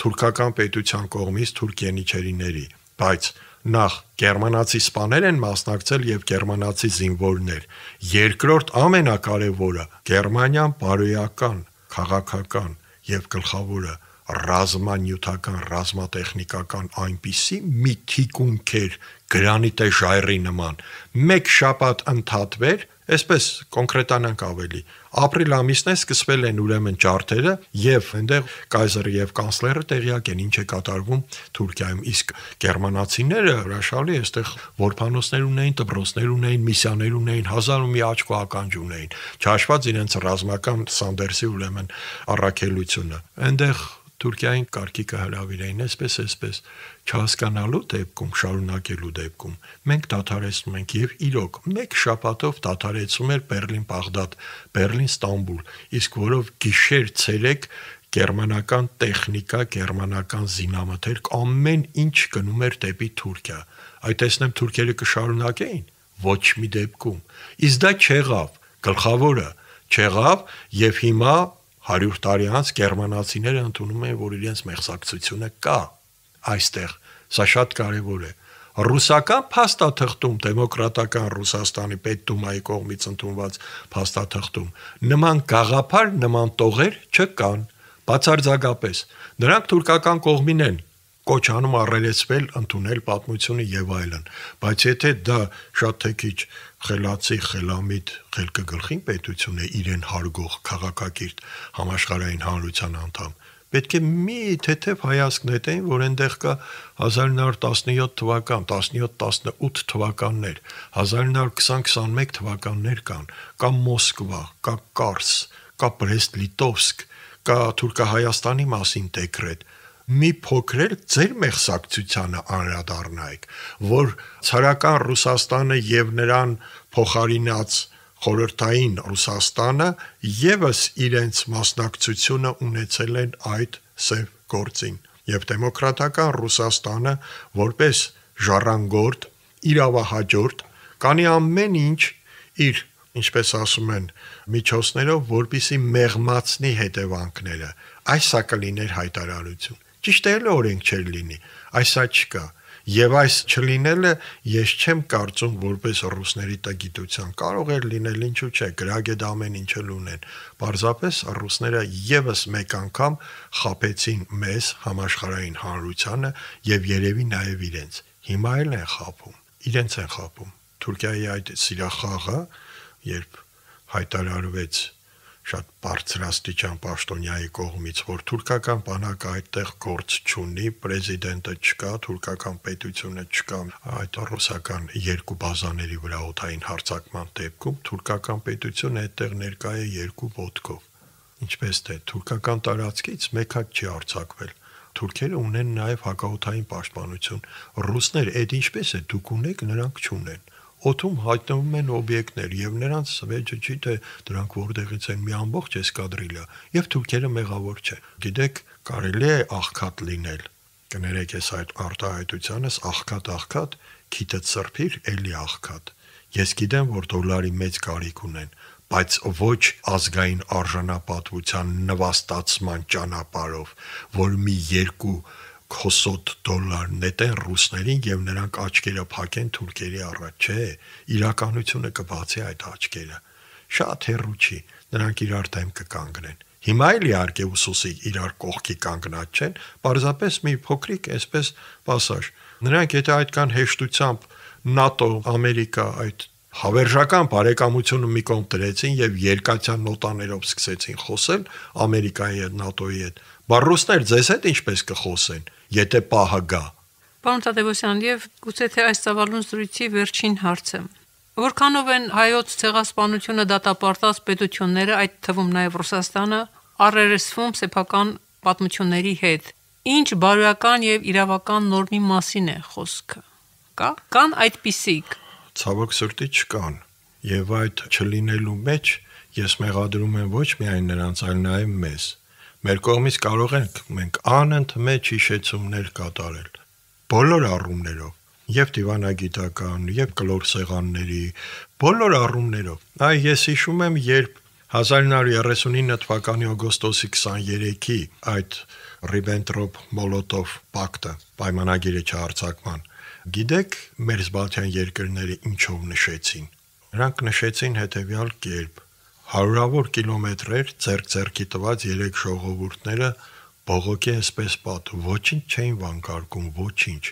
թուրքական պետության կողմից թուրք ենիչերիների, բայց նախ գերմանացի սպաներ են մասնակցել եւ գերմանացի զինվորներ։ Երկրորդ ամենակարևորը Գերմանիան բարոյական, քաղաքական եւ գլխավորը ռազմանյութական, ռազմատեխնիկական այնպիսի մի թիկունքեր գրանիտե ժայռի նման։ Մեկ շաբաթ ընդհատվեր Այսպես կոնկրետանանք ավելի։ Ապրիլ ամիսն է սկսվել են ուրեմն ճարտերը եւ այնտեղ կայզերը եւ կանսլերը տեղյակ են ինչ է կատարվում Թուրքիայում, իսկ գերմանացիները հրաշալի այստեղ որփանոցներ ունեին, դպրոցներ ունեին, միսիաներ ունեին, հազար ու մի աչք ու ականջ ունեին։ Չհաշված իրենց ռազմական Սանդերսի ուրեմն առաքելությունը։ Այնտեղ Թուրքիային կարգիկը հրավիրեին, այսպես այսպես չհասկանալու դեպքում, շարունակելու դեպքում մենք դադարեցնում ենք եւ իրոք մեկ շաբաթով դադարեցում էր Բերլին-Բաղդադ, Բերլին-Ստամբուլ, իսկ որով գիշեր ցերեկ գերմանական տեխնիկա, գերմանական զինամթերք ամեն ինչ գնում էր դեպի Թուրքիա։ Այդ տեսնեմ թուրքերը կշարունակեին ոչ մի դեպքում։ Իսկ դա չեղավ, գլխավորը չեղավ եւ հիմա 100 տարի անց գերմանացիները ընդունում են, որ իրենց մեղսակցությունը կա այստեղ։ Սա շատ կարևոր է։ Ռուսական փաստաթղթում դեմոկրատական Ռուսաստանի պետդումայի կողմից ընդունված փաստաթղթում նման գաղափար, նման տողեր չկան բացարձակապես։ Նրանք թուրքական կողմին են կոչանում առելեսվել, ընդունել պատմությունը եւ այլն։ Բայց եթե դա շատ թե քիչ խելացի, խելամիտ, խելքը գլխին պետություն է իրեն հարգող քաղաքակիրթ համաշխարհային հանրության անդամ։ Պետք է մի թեթև հայացք նետեին, որ այնտեղ կա 1917 թվական, 17-18 թվականներ, 1920-21 թվականներ կան, կա Մոսկվա, կա Կարս, կա Բրեստ-Լիտովսկ, կա Թուրքահայաստանի մասին դեկրետ, մի փոքրել ձեր մեղսակցությանը անդրադառնայք, որ ցարական Ռուսաստանը եւ նրան փոխարինած խորհրդային Ռուսաստանը եւս իրենց մասնակցությունը ունեցել են այդ սև գործին եւ դեմոկրատական Ռուսաստանը որպես ժառանգորդ իրավահաջորդ կանի ամեն ինչ իր ինչպես ասում են միջոցներով որբիսի մեղմացնի հետևանքները այսա կլիներ հայտարարություն Ճիշտ է, օրենք չէր լինի, այս այդ չկա։ Եվ այս չլինելը ես չեմ կարծում որպես ռուսների տգիտության կարող էր լինել ինչու չէ գրագե դա ամեն ինչը լունեն պարզապես ռուսները եւս մեկ անգամ խապեցին մեզ համաշխարհային հանրությանը եւ երևի նաեւ իրենց հիմա էլ են խապում իրենց են խապում Թուրքիայի այդ սիրախաղը երբ հայտարարվեց շատ բարձրաստիճան պաշտոնյայի կողմից, որ թուրքական բանակը այդտեղ գործ չունի, պրեզիդենտը չկա, թուրքական պետությունը չկա, այդ ռուսական երկու բազաների վրա օթային հարձակման դեպքում թուրքական պետությունը այդտեղ ներկա է երկու ոտքով։ Ինչպես թե թուրքական տարածքից մեկ հատ չի արձակվել թուրքերը ունեն նաև հակաօթային պաշտպանություն։ Ռուսներ այդ ինչպես է դուք ունեք, նրանք չունեն օդում հայտնվում են օբյեկտներ եւ նրանց վեճը չի թե դրանք որտեղից են մի ամբողջ էսկադրիլա եւ թուրքերը մեղավոր չէ գիտեք կարելի է աղքատ լինել կներեք ես այդ արտահայտությանս աղքատ աղքատ քիտը ծրփիր էլի աղքատ ես գիտեմ որ դոլարի մեծ կարիք ունեն բայց ոչ ազգային արժանապատվության նվաստացման ճանապարով որ մի երկու քոսոտ դոլար նետեն ռուսներին եւ նրանք աչքերը փակեն թուրքերի առաջ, չէ, իրականությունը կբացի այդ աչքերը։ Շատ հեռու չի, նրանք իրար դեմ կկանգնեն։ Հիմա էլ իհարկե ուսուսի իրար կողքի կանգնած չեն, parzapes մի փոքրիկ այսպես պասաժ։ Նրանք եթե այդքան հեշտությամբ ՆԱՏՕ, Ամերիկա այդ հավերժական բարեկամությունը մի կողմ դրեցին եւ երկաթյան նոտաներով սկսեցին խոսել Ամերիկայի հետ, ՆԱՏՕ-ի հետ։ Բա ռուսներ ձեզ հետ ինչպես կխոսեն եթե պահը գա։ Պարոն Տադևոսյան, եւ գուցե թե այս ցավալուն զրույցի վերջին հարցը։ Որքանով են հայոց ցեղասպանությունը դատապարտած պետությունները, այդ թվում նաեւ Ռուսաստանը, առերեսվում սեփական պատմությունների հետ։ Ինչ բարոյական եւ իրավական նորմի մասին է խոսքը։ Կա կան այդպիսիք։ Ցավոք սրտի չկան։ Եվ այդ չլինելու մեջ ես մեղադրում եմ ոչ միայն նրանց, այլ նաեւ մեզ Մեր կողմից կարող ենք մենք անընդմեջ հիշեցումներ կատարել բոլոր առումներով եւ դիվանագիտական եւ կլոր սեղանների բոլոր առումներով այ ես հիշում եմ երբ 1939 թվականի օգոստոսի 23-ի այդ Ribbentrop-Molotov պակտը պայմանագիրը չհարցակման գիտեք մեր զբաղյան երկրները ինչով նշեցին նրանք նշեցին հետեւյալ կերպ Հարյուրավոր կիլոմետրեր ձերք-ձերքի տված երեք ժողովուրդները բողոքի այսպես պատու ոչինչ չէին վանկարկում, ոչինչ,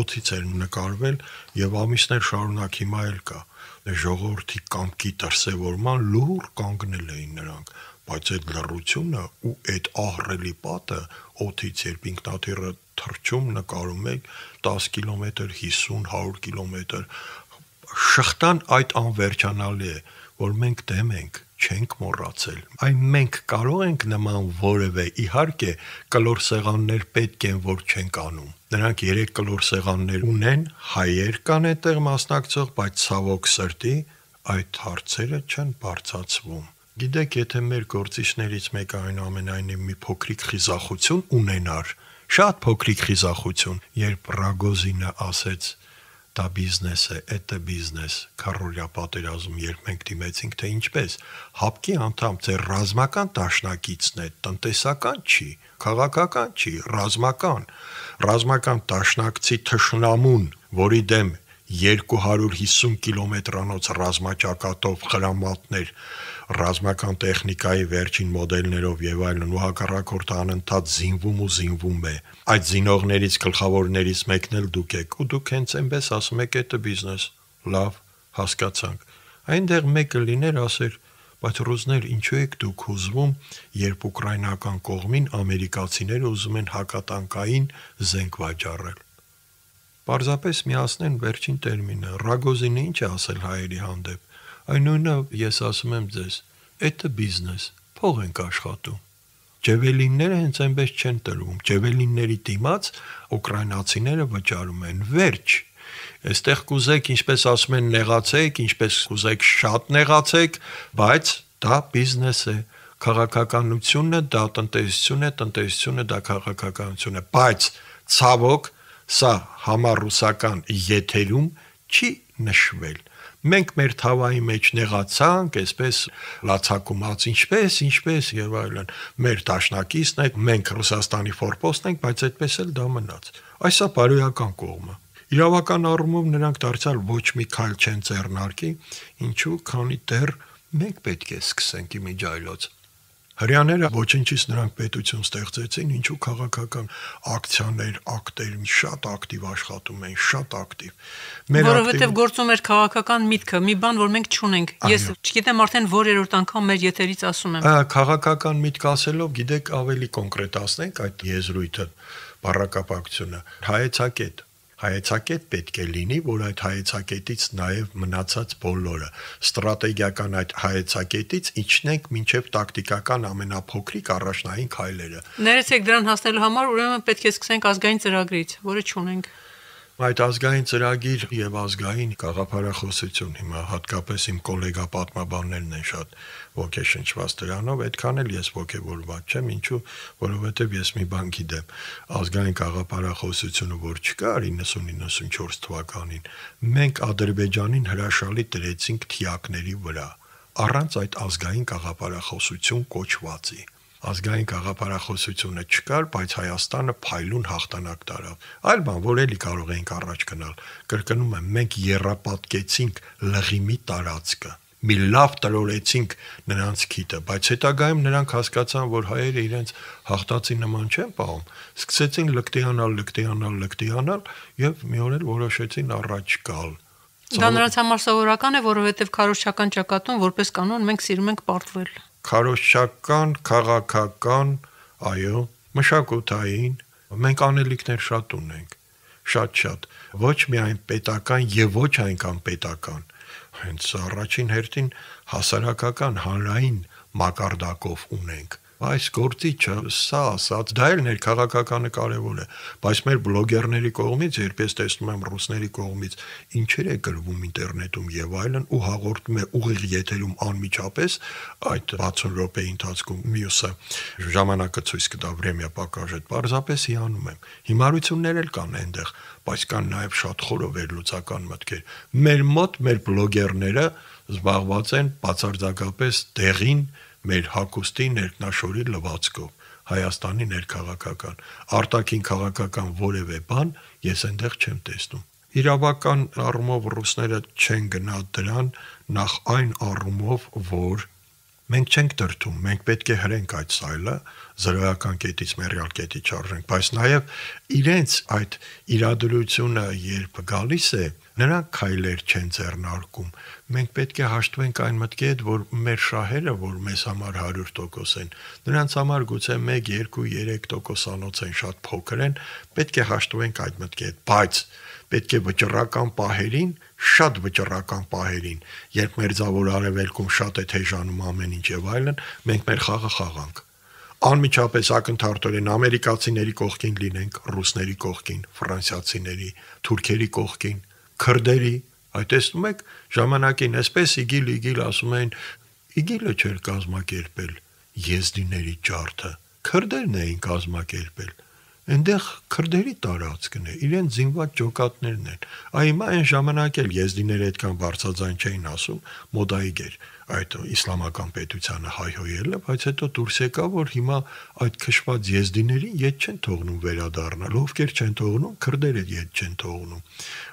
օթից էր նկարվել եւ ամիսներ շարունակ հիմա էլ կա։ դե Ժողովրդի կամքի դրսևորման լուր կանգնել էին նրանք, բայց այդ լռությունը ու այդ ահռելի պատը օթից երբ ինքնաթիռը թռչում նկարում եք 10 կիլոմետր, 50-100 կիլոմետր շղթան այդ անվերջանալի է, որ մենք դեմ ենք չենք մոռացել։ Այն մենք կարող ենք նման որևէ իհարկե կլոր սեղաններ պետք են, որ չենք անում։ Նրանք 3 կլոր սեղաններ ունեն, հայեր կան այդտեղ մասնակցող, բայց ցավոք սրտի այդ հարցերը չեն բարձացվում։ Գիտեք, եթե մեր գործիչներից մեկը այնուամենայնիվ մի փոքրիկ խիզախություն ունենար, շատ փոքրիկ խիզախություն, երբ Ռագոզինը ասեց դա բիզնես է, էտը բիզնես, քարորյա պատերազմ, երբ մենք դիմեցինք, թե ինչպես, հապկի անդամ ձեր ռազմական տաշնակիցն է, տնտեսական չի, քաղաքական չի, ռազմական, ռազմական տաշնակցի թշնամուն, որի դեմ 250 կիլոմետրանոց ռազմաճակատով խրամատներ ռազմական տեխնիկայի վերջին մոդելներով եւ այլն ու հակառակորդը անընդհատ զինվում ու զինվում է։ Այդ զինողներից գլխավորներից մեկն էլ դուք եք, ու դուք հենց այնպես ասում եք, դա բիզնես։ Լավ, հասկացանք։ Այնտեղ մեկը լիներ ասեր, բայց ռուսներ ինչու եք դուք հուզվում, երբ ուկրաինական կողմին ամերիկացիները ուզում են հակատանկային զենք վաճառել։ Պարզապես միացնեն վերջին տերմինը։ Ռագոզինը ինչ է ասել հայերի հանդեպ։ Այնույնը ես ասում եմ ձեզ, էդը բիզնես, փող ենք աշխատում։ Ջևելինները հենց այնպես չեն տրվում։ Ջևելինների դիմաց ուկրաինացիները վճարում են վերջ։ Այստեղ կուզեք, ինչպես ասում են, նեղացեք, ինչպես կուզեք շատ նեղացեք, բայց դա բիզնես է։ Քաղաքականությունը դա տնտեսություն է, տնտեսությունը դա քաղաքականություն է, բայց ցավոք սա համառուսական եթերում չի նշվել Մենք մեր թավայի մեջ նեղացանք, այսպես լացակումած, ինչպես, ինչպես եւ այլն։ Մեր դաշնակիցն եք, մենք Ռուսաստանի ֆորպոստն ենք, բայց այդպես էլ դա մնաց։ Այսա բարոյական կողմը։ Իրավական առումով նրանք դարձյալ ոչ մի քայլ չեն ձեռնարկի, ինչու, քանի դեռ մենք պետք է սկսենք իմիջայլոց Հрьяները ոչնչից նրանք պետություն ստեղծեցին, ինչու քաղաքական ակցիաներ, ակտեր շատ ակտիվ աշխատում են, շատ ակտիվ։ Մեր որովհետև գործում էր քաղաքական միտքը, մի բան, որ մենք չունենք։ Ես չգիտեմ արդեն որերորդ անգամ մեր եթերից ասում եմ։ Քաղաքական միտք ասելով, գիտեք, ավելի կոնկրետացնենք այդ եզրույթը, բառակապակցությունը։ Հայեցակետ հայեցակետ պետք է լինի, որ այդ հայեցակետից նաև մնացած բոլորը ստրատեգիական այդ հայեցակետից իջնենք մինչև տակտիկական ամենափոքրիկ առաջնային քայլերը։ Ներեցեք դրան հասնելու համար ուրեմն պետք է սկսենք ազգային ծրագրից, որը չունենք։ Այդ ազգային ծրագիր եւ ազգային գաղափարախոսություն հիմա հատկապես իմ գոլեգա պատմաբաններն են շատ ոգեշնչված դրանով, այդքան էլ ես ոգևորված չեմ, ինչու, որովհետեւ ես մի բան գիտեմ, ազգային գաղափարախոսությունը որ չկար 90-94 թվականին, մենք Ադրբեջանին հրաշալի դրեցինք թիակների վրա առանց այդ ազգային գաղափարախոսություն կոչվածի ազգային գաղափարախոսությունը չկար, բայց Հայաստանը փայլուն հաղթանակ տարավ։ Այլ բան, որ էլի կարող էինք առաջ գնալ, կրկնում եմ, մենք երապատկեցինք լղիմի տարածքը մի լավ տրորեցինք նրանց քիտը, բայց հետագայում նրանք հասկացան, որ հայերը իրենց հաղթացի նման չեն պահում, սկսեցին լկտիանալ, լկտիանալ, լկտիանալ եւ մի օր էլ որոշեցին առաջ գալ։ Դա նրանց համար սովորական է, որովհետեւ քարոշչական ճակատում որպես կանոն մենք սիրում ենք պարտվել քարոշչական, քաղաքական, այո, մշակութային, մենք անելիքներ շատ ունենք, շատ-շատ, ոչ միայն պետական եւ ոչ այնքան պետական, հենց առաջին հերթին հասարակական, հանրային մակարդակով ունենք այս գործիչը սա ասած դա էլ ներքաղաքականը կարևոր է բայց մեր բլոգերների կողմից երբ ես տեսնում եմ ռուսների կողմից ինչեր է գրվում ինտերնետում եւ այլն ու հաղորդում է ուղիղ եթերում անմիջապես այդ 60 րոպեի ընթացքում մյուսը ժամանակը ցույց կտա վրեմիա պակաժետ պարզապես հիանում եմ հիմարություններ էլ կան այնտեղ բայց կան նաեւ շատ խորը վերլուծական մտքեր մեր մոտ մեր բլոգերները զբաղված են բացարձակապես դեղին մեր հակոստի ներքնաշորի լվացքով, Հայաստանի ներքաղաքական, արտաքին քաղաքական որևէ բան ես այնտեղ չեմ տեսնում։ Իրավական առումով ռուսները չեն գնա դրան նախ այն առումով, որ մենք չենք դրթում, մենք պետք է հրենք այդ սայլը զրոյական կետից մերյալ կետի չարժենք, բայց նաև իրենց այդ իրադրությունը երբ գալիս է, Նրանք քայլեր չեն ձեռնարկում։ Մենք պետք է հաշտվենք այն մտքի հետ, որ մեր շահերը, որ մեզ համար 100% են, նրանց համար գուցե 1, 2, 3%-անոց են շատ փոքր են, պետք է հաշտվենք այդ մտքի հետ, բայց պետք է վճռական պահերին շատ վճռական պահերին, երբ մերձավոր արևելքում շատ է թեժանում ամեն ինչ եւ այլն, մենք մեր խաղը խաղանք անմիջապես ակնթարթորեն ամերիկացիների կողքին լինենք, ռուսների կողքին, ֆրանսիացիների, թուրքերի կողքին, քրդերի, այ տեսնում եք, ժամանակին այսպես իգիլ իգիլ ասում էին, իգիլը չէր կազմակերպել եզդիների ճարտը, քրդերն էին կազմակերպել այնտեղ քրդերի տարածքն է, իրեն զինված ճոկատներն են։ Այ հիմա այն ժամանակ էլ եզդիները այդքան բարձրաձայն չէին ասում, մոդայի գեր այդ իսլամական պետությանը հայհոյելը, բայց հետո դուրս եկա, որ հիմա այդ քշված եզդիներին յետ չեն թողնում վերադառնալ, ովքեր չեն թողնում, քրդերը յետ չեն թողնում։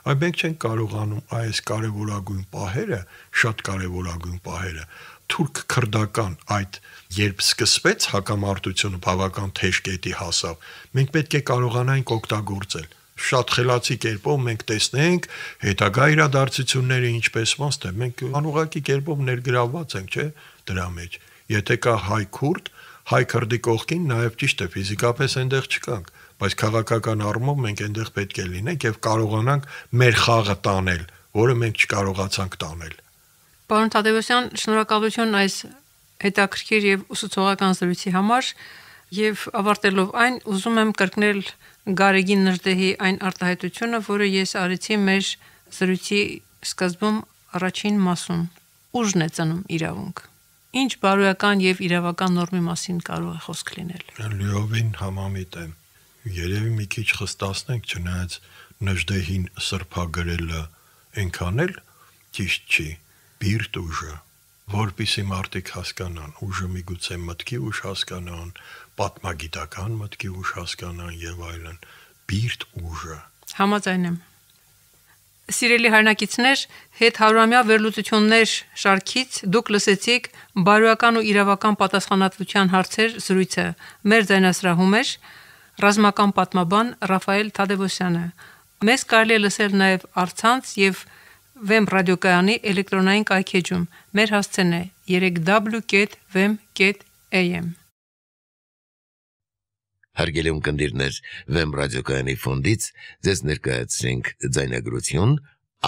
Այ մենք չենք կարողանում այս կարևորագույն պահերը, շատ կարևորագույն պահերը թուրք-քրդական այդ երբ սկսվեց հակամարտությունը բավական թեժ կետի հասավ, մենք պետք է կարողանայինք օգտագործել շատ խելացի կերպով մենք տեսնենք հետագա իրադարձությունները ինչպես ոնց թե մենք անուղակի կերպով ներգրավված ենք, չէ՞, դրա մեջ։ Եթե կա հայ քուրդ, հայ քրդի կողքին նաև ճիշտ է ֆիզիկապես այնտեղ չկանք, բայց քաղաքական առումով մենք այնտեղ պետք է լինենք եւ կարողանանք մեր խաղը տանել, որը մենք չկարողացանք տանել։ Պարոն Թադևոսյան, շնորհակալություն այս հետաքրքիր եւ ուսուցողական զրույցի համար եւ ավարտելով այն ուզում եմ կրկնել Գարեգին Նժդեհի այն արտահայտությունը, որը ես արեցի մեր զրույցի սկզբում առաջին մասում։ Ուժն է ծնում իրավունք։ Ինչ բարոյական եւ իրավական նորմի մասին կարող է խոսք լինել։ Լիովին համամիտ եմ։ Երևի մի քիչ խստացնենք, չնայած Նժդեհին սրբագրելը այնքան էլ ճիշտ չի։ չի բիրտ ուժը, որպիսի մարդիկ հասկանան, ուժը միգուցե մտքի ուժ հասկանան, պատմագիտական մտքի ուժ հասկանան եւ այլն, բիրտ ուժը։ Համաձայն եմ։ Սիրելի հարնակիցներ, հետ 100-ամյա վերլուծություններ շարքից դուք լսեցիք բարոյական ու իրավական պատասխանատվության հարցեր զրույցը։ Մեր ձայնասրահում էր ռազմական պատմաբան Ռաֆայել Թադևոսյանը։ Մեզ կարելի է լսել նաև արցանց եւ և Վեմ ռադիոկայանի էլեկտրոնային կայքեջում։ Մեր հասցեն է 3w.vem.am Հարգելի ունկնդիրներ, Վեմ ռադիոկայանի ֆոնդից ձեզ ներկայացրենք ձայնագրություն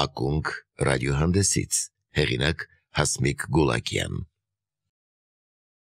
«Ակունք» ռադիոհանդեսից։ Հեղինակ Հասմիկ Գուլակյան։